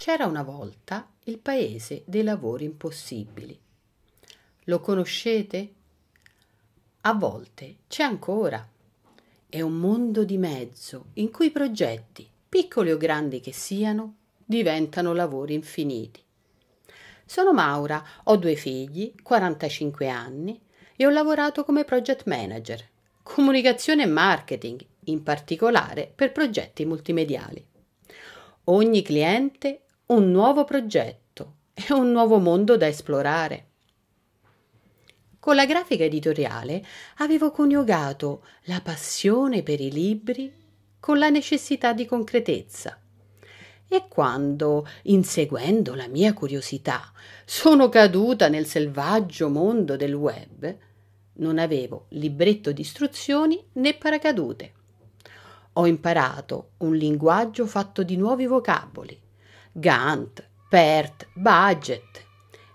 C'era una volta il paese dei lavori impossibili. Lo conoscete? A volte c'è ancora. È un mondo di mezzo in cui i progetti, piccoli o grandi che siano, diventano lavori infiniti. Sono Maura, ho due figli, 45 anni e ho lavorato come project manager, comunicazione e marketing, in particolare per progetti multimediali. Ogni cliente un nuovo progetto e un nuovo mondo da esplorare. Con la grafica editoriale avevo coniugato la passione per i libri con la necessità di concretezza. E quando, inseguendo la mia curiosità, sono caduta nel selvaggio mondo del web, non avevo libretto di istruzioni né paracadute. Ho imparato un linguaggio fatto di nuovi vocaboli, Gantt, PERT, budget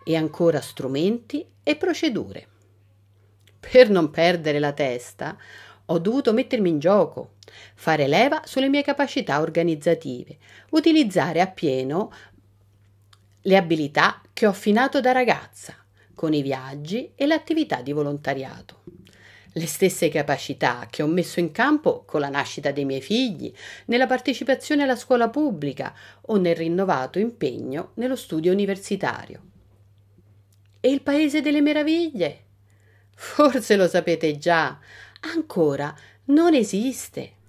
e ancora strumenti e procedure. Per non perdere la testa, ho dovuto mettermi in gioco, fare leva sulle mie capacità organizzative, utilizzare appieno le abilità che ho affinato da ragazza con i viaggi e l'attività di volontariato le stesse capacità che ho messo in campo con la nascita dei miei figli, nella partecipazione alla scuola pubblica o nel rinnovato impegno nello studio universitario. E il paese delle meraviglie? Forse lo sapete già, ancora non esiste.